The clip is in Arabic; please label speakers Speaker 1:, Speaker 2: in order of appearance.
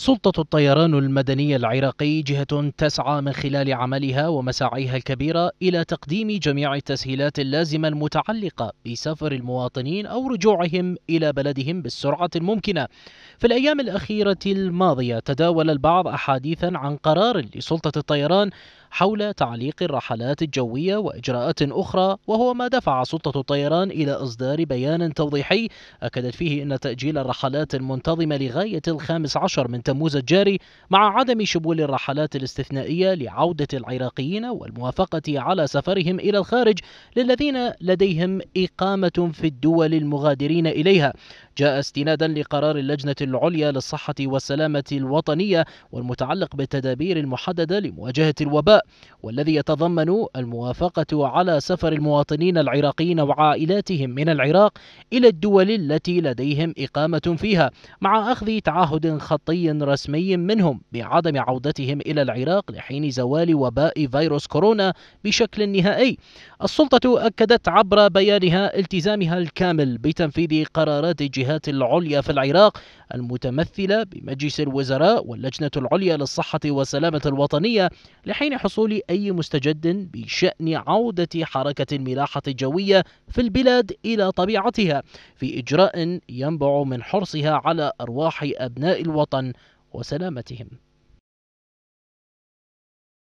Speaker 1: سلطة الطيران المدني العراقي جهة تسعى من خلال عملها ومساعيها الكبيرة إلى تقديم جميع التسهيلات اللازمة المتعلقة بسفر المواطنين أو رجوعهم إلى بلدهم بالسرعة الممكنة. في الأيام الأخيرة الماضية تداول البعض أحاديثا عن قرار لسلطة الطيران حول تعليق الرحلات الجوية وإجراءات أخرى وهو ما دفع سلطة الطيران إلى إصدار بيان توضيحي أكدت فيه أن تأجيل الرحلات المنتظمة لغاية الخامس عشر من تموز الجاري مع عدم شمول الرحلات الاستثنائية لعودة العراقيين والموافقة على سفرهم إلى الخارج للذين لديهم إقامة في الدول المغادرين إليها جاء استنادا لقرار اللجنة العليا للصحة والسلامة الوطنية والمتعلق بالتدابير المحددة لمواجهة الوباء والذي يتضمن الموافقة على سفر المواطنين العراقيين وعائلاتهم من العراق إلى الدول التي لديهم إقامة فيها مع أخذ تعهد خطي رسمي منهم بعدم عودتهم إلى العراق لحين زوال وباء فيروس كورونا بشكل نهائي السلطة أكدت عبر بيانها التزامها الكامل بتنفيذ قرارات الجهات الجهات العليا في العراق المتمثلة بمجلس الوزراء واللجنة العليا للصحة والسلامة الوطنية لحين حصول أي مستجد بشأن عودة حركة الملاحة الجوية في البلاد إلى طبيعتها في إجراء ينبع من حرصها على أرواح أبناء الوطن وسلامتهم